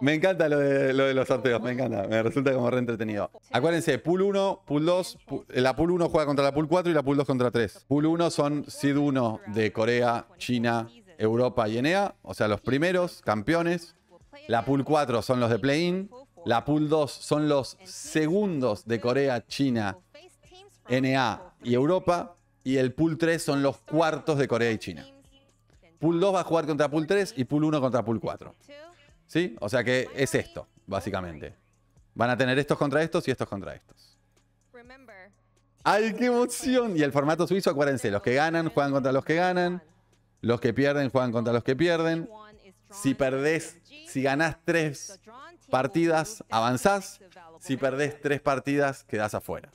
Me encanta lo de, lo de, los sorteos, me encanta. Me resulta como re entretenido. Acuérdense, pool 1, pool 2, eh, la pool 1 juega contra la pool 4 y la pool 2 contra 3. Pool 1 son seed 1 de Corea, China, Europa y Enea, o sea, los primeros campeones. La pool 4 son los de play-in. La pool 2 son los segundos de Corea, China, NA y Europa. Y el pool 3 son los cuartos de Corea y China. Pool 2 va a jugar contra pool 3 y pool 1 contra pool 4. ¿Sí? O sea que es esto, básicamente. Van a tener estos contra estos y estos contra estos. ¡Ay, qué emoción! Y el formato suizo, acuérdense, los que ganan juegan contra los que ganan, los que pierden juegan contra los que pierden. Si perdés, si ganás tres partidas, avanzás. Si perdés tres partidas, quedás afuera.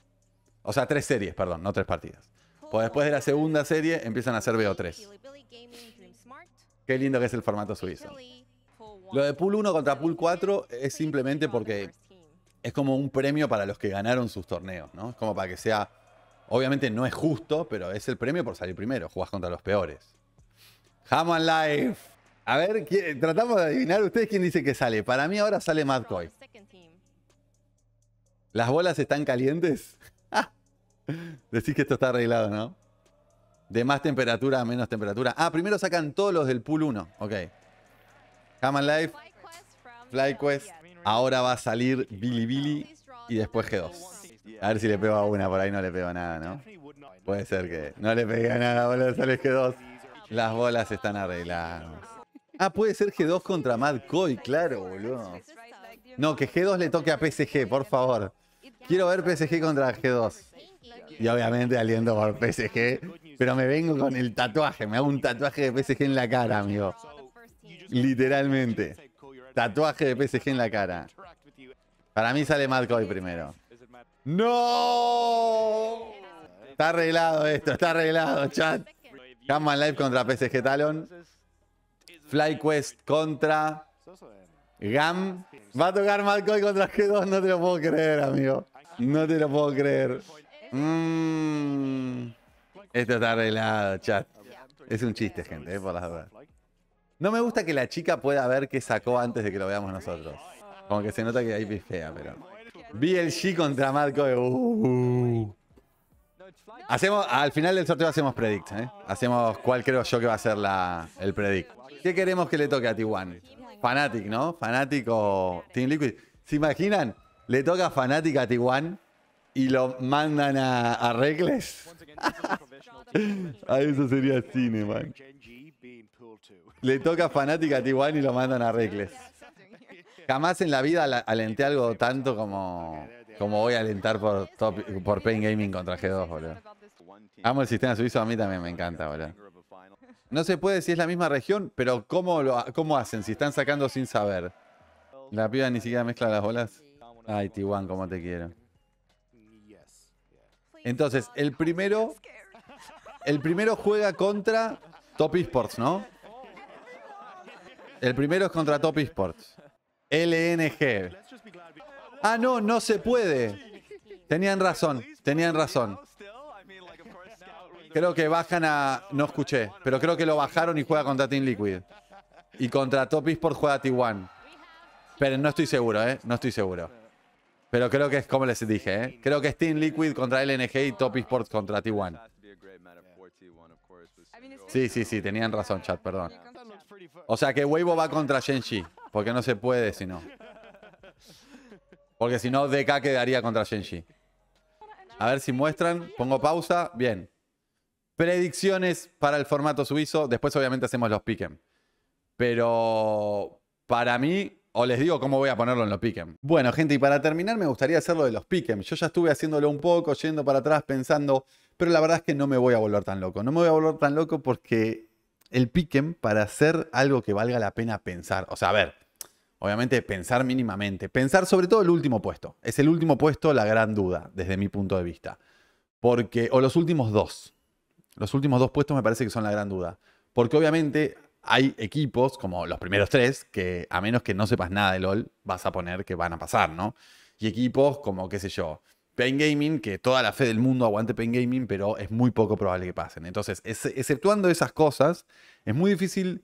O sea, tres series, perdón, no tres partidas. Pues después de la segunda serie empiezan a ser BO3. Qué lindo que es el formato suizo. Lo de Pool 1 contra Pool 4 es simplemente porque es como un premio para los que ganaron sus torneos, ¿no? Es como para que sea. Obviamente no es justo, pero es el premio por salir primero. Jugás contra los peores. Haman Life. A ver, tratamos de adivinar ustedes quién dice que sale. Para mí ahora sale Madcoy. ¿Las bolas están calientes? Decís que esto está arreglado, ¿no? De más temperatura a menos temperatura. Ah, primero sacan todos los del pool 1. Ok live Life, FlyQuest. Ahora va a salir Billy Billy y después G2. A ver si le pego a una, por ahí no le pego nada, ¿no? Puede ser que no le pegue a nada, boludo, sale G2. Las bolas están arregladas. Ah, puede ser G2 contra Mad Coy, claro, boludo. No, que G2 le toque a PSG, por favor. Quiero ver PSG contra G2. Y obviamente aliento por PSG, pero me vengo con el tatuaje, me hago un tatuaje de PSG en la cara, amigo. Literalmente. Tatuaje de PSG en la cara. Para mí sale Matt Coy primero. ¡No! Está arreglado esto, está arreglado, chat. Gamma Live contra PSG Talon. FlyQuest contra Gam. Va a tocar Matt Coy contra G2, no te lo puedo creer, amigo. No te lo puedo creer. Mm. Esto está arreglado, chat. Es un chiste, gente, eh, por las dudas. No me gusta que la chica pueda ver qué sacó antes de que lo veamos nosotros. Como que se nota que ahí fea, pero... BLG contra Marco. Uh. Hacemos, al final del sorteo hacemos predict, ¿eh? Hacemos cuál creo yo que va a ser la, el predict. ¿Qué queremos que le toque a Tiwan? Fanatic, ¿no? Fanatic o Team Liquid. ¿Se imaginan? Le toca Fanatic a Tiwan y lo mandan a, a eso sería cine, man. Le toca fanática a Tijuana y lo mandan a Recles. Jamás en la vida alenté algo tanto como, como voy a alentar por, por Pain Gaming contra G2, boludo. Amo el sistema suizo, a mí también me encanta, boludo. No se puede si es la misma región, pero ¿cómo, hacen? Si están sacando sin saber. La piba ni siquiera mezcla las bolas. Ay, Tiguan como te quiero. Entonces, el primero. El primero juega contra Top Esports, ¿no? El primero es contra Top Esports. LNG. Ah, no, no se puede. Tenían razón, tenían razón. Creo que bajan a... No escuché, pero creo que lo bajaron y juega contra Team Liquid. Y contra Top Esports juega T1. Pero no estoy seguro, ¿eh? No estoy seguro. Pero creo que es como les dije, ¿eh? Creo que es Team Liquid contra LNG y Top Esports contra T1. Sí, sí, sí, tenían razón, chat, eh, perdón. O sea que Weibo va contra Shenji, porque no se puede si no. Porque si no, DK quedaría contra Shenji. A ver si muestran. Pongo pausa. Bien. Predicciones para el formato suizo. Después, obviamente, hacemos los piquen. Pero para mí, o les digo cómo voy a ponerlo en los piquen. Bueno, gente, y para terminar me gustaría hacerlo de los piquen. Yo ya estuve haciéndolo un poco, yendo para atrás, pensando, pero la verdad es que no me voy a volver tan loco. No me voy a volver tan loco porque el piquen para hacer algo que valga la pena pensar. O sea, a ver, obviamente pensar mínimamente. Pensar sobre todo el último puesto. Es el último puesto la gran duda, desde mi punto de vista. Porque, o los últimos dos. Los últimos dos puestos me parece que son la gran duda. Porque obviamente hay equipos, como los primeros tres, que a menos que no sepas nada de LOL, vas a poner que van a pasar, ¿no? Y equipos como, qué sé yo, Pain Gaming, que toda la fe del mundo aguante Pain Gaming, pero es muy poco probable que pasen. Entonces, exceptuando esas cosas, es muy difícil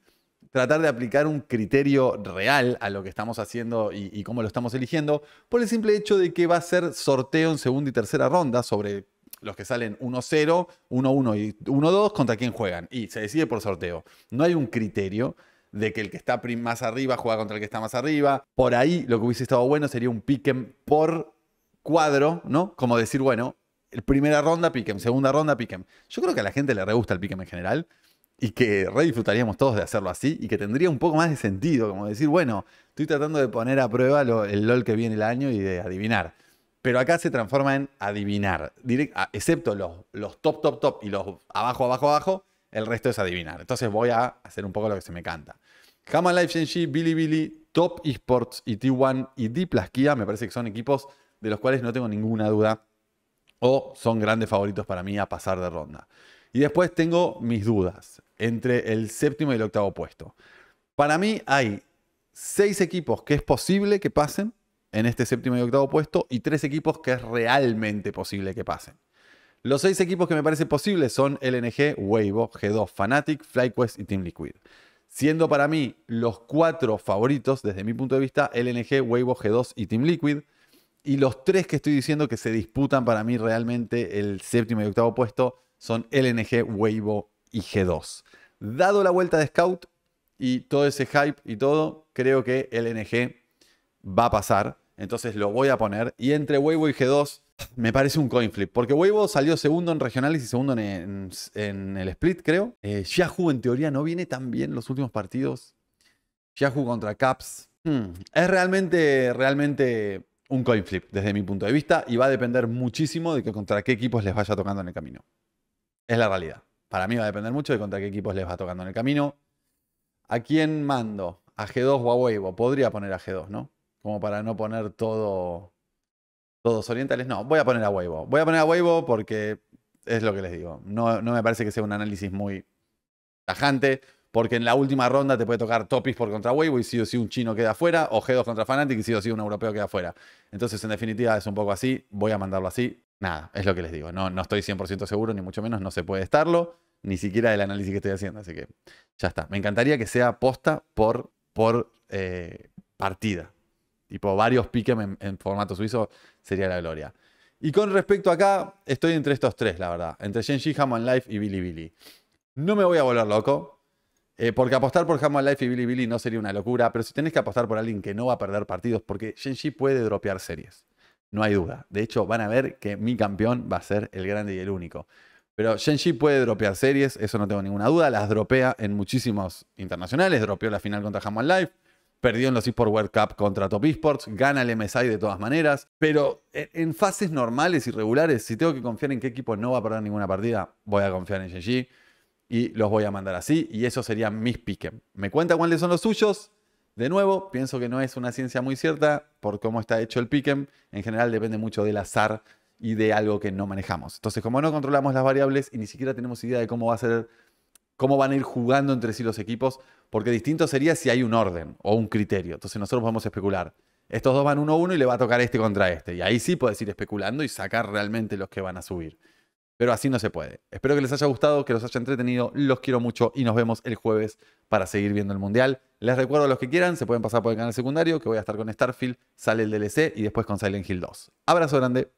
tratar de aplicar un criterio real a lo que estamos haciendo y, cómo lo estamos eligiendo, por el simple hecho de que va a ser sorteo en segunda y tercera ronda sobre los que salen 1-0, 1-1 y 1-2, contra quién juegan. Y se decide por sorteo. No hay un criterio de que el que está más arriba juega contra el que está más arriba. Por ahí lo que hubiese estado bueno sería un piquen por cuadro, ¿no? Como decir, bueno, primera ronda piquen, segunda ronda piquen. Yo creo que a la gente le re gusta el piquen en general y que re disfrutaríamos todos de hacerlo así y que tendría un poco más de sentido, como decir, bueno, estoy tratando de poner a prueba el LOL que viene el año y de adivinar. Pero acá se transforma en adivinar. Ah, excepto los, los top, top, top y los abajo, abajo, abajo, el resto es adivinar. Entonces voy a hacer un poco lo que se me canta. Hama Life Genji, Billy Billy, Top Esports y T1 y Lasquía. me parece que son equipos de los cuales no tengo ninguna duda o son grandes favoritos para mí a pasar de ronda. Y después tengo mis dudas entre el séptimo y el octavo puesto. Para mí hay seis equipos que es posible que pasen en este séptimo y octavo puesto y tres equipos que es realmente posible que pasen. Los seis equipos que me parece posible son LNG, Weibo, G2, Fnatic, FlyQuest y Team Liquid. Siendo para mí los cuatro favoritos, desde mi punto de vista, LNG, Weibo, G2 y Team Liquid. Y los tres que estoy diciendo que se disputan para mí realmente el séptimo y octavo puesto son LNG, Weibo y G2. Dado la vuelta de Scout y todo ese hype y todo, creo que LNG va a pasar entonces lo voy a poner. Y entre Weibo y G2 me parece un coin flip. Porque Weibo salió segundo en regionales y segundo en, el split, creo. Eh, Yahoo en teoría no viene tan bien los últimos partidos. Yahoo contra Caps. Hmm. Es realmente, realmente un coin flip desde mi punto de vista. Y va a depender muchísimo de contra qué equipos les vaya tocando en el camino. Es la realidad. Para mí va a depender mucho de contra qué equipos les va tocando en el camino. ¿A quién mando? ¿A G2 o a Weibo? Podría poner a G2, ¿no? Como para no poner todo. Todos orientales. No, voy a poner a Weibo. Voy a poner a Weibo porque es lo que les digo. No, no me parece que sea un análisis muy tajante. Porque en la última ronda te puede tocar Topis por contra Weibo y si o si un chino queda afuera, o G2 contra Fnatic y si o si un europeo queda afuera. Entonces, en definitiva, es un poco así. Voy a mandarlo así. Nada, es lo que les digo. No, no estoy 100% seguro, ni mucho menos no se puede estarlo, ni siquiera del análisis que estoy haciendo. Así que ya está. Me encantaría que sea posta por, por eh, partida tipo varios piquen en, formato suizo sería la gloria. Y con respecto acá, estoy entre estos tres, la verdad. Entre Genji, Hammond Life y Billy Billy. No me voy a volver loco. Eh, porque apostar por Hammond Life y Billy Billy no sería una locura. Pero si tenés que apostar por alguien que no va a perder partidos, porque Genji puede dropear series. No hay duda. De hecho, van a ver que mi campeón va a ser el grande y el único. Pero Genji puede dropear series, eso no tengo ninguna duda. Las dropea en muchísimos internacionales. Dropeó la final contra Hammond Life perdió en los eSports World Cup contra Top Esports, gana el MSI de todas maneras, pero en fases normales y regulares, si tengo que confiar en qué equipo no va a perder ninguna partida, voy a confiar en GG y los voy a mandar así, y eso sería mis pickem. ¿Me cuenta cuáles son los suyos? De nuevo, pienso que no es una ciencia muy cierta por cómo está hecho el piquem. En general depende mucho del azar y de algo que no manejamos. Entonces, como no controlamos las variables y ni siquiera tenemos idea de cómo va a ser cómo van a ir jugando entre sí los equipos, porque distinto sería si hay un orden o un criterio. Entonces nosotros vamos a especular. Estos dos van uno a uno y le va a tocar este contra este. Y ahí sí puedes ir especulando y sacar realmente los que van a subir. Pero así no se puede. Espero que les haya gustado, que los haya entretenido. Los quiero mucho y nos vemos el jueves para seguir viendo el Mundial. Les recuerdo a los que quieran, se pueden pasar por el canal secundario, que voy a estar con Starfield, sale el DLC y después con Silent Hill 2. Abrazo grande.